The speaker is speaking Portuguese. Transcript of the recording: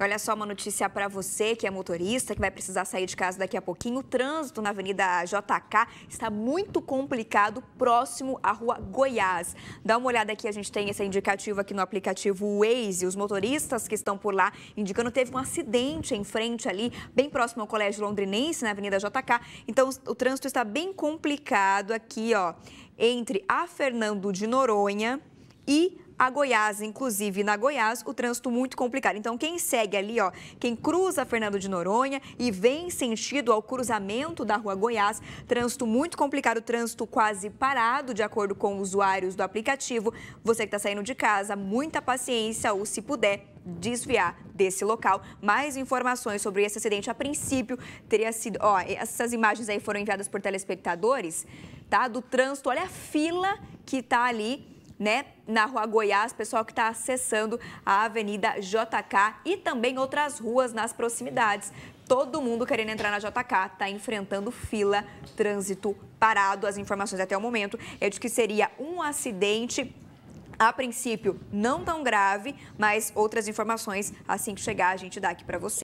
olha só uma notícia para você que é motorista, que vai precisar sair de casa daqui a pouquinho. O trânsito na Avenida JK está muito complicado próximo à Rua Goiás. Dá uma olhada aqui, a gente tem esse indicativo aqui no aplicativo Waze. Os motoristas que estão por lá indicando teve um acidente em frente ali, bem próximo ao Colégio Londrinense, na Avenida JK. Então, o trânsito está bem complicado aqui, ó, entre a Fernando de Noronha e a Goiás, inclusive na Goiás, o trânsito muito complicado. Então, quem segue ali, ó, quem cruza Fernando de Noronha e vem sentido ao cruzamento da Rua Goiás, trânsito muito complicado, trânsito quase parado, de acordo com usuários do aplicativo. Você que está saindo de casa, muita paciência ou, se puder, desviar desse local. Mais informações sobre esse acidente, a princípio, teria sido... Ó, essas imagens aí foram enviadas por telespectadores, tá? Do trânsito, olha a fila que está ali né, na Rua Goiás, pessoal que está acessando a Avenida JK e também outras ruas nas proximidades. Todo mundo querendo entrar na JK, está enfrentando fila, trânsito parado. As informações até o momento é de que seria um acidente a princípio não tão grave, mas outras informações assim que chegar a gente dá aqui para você.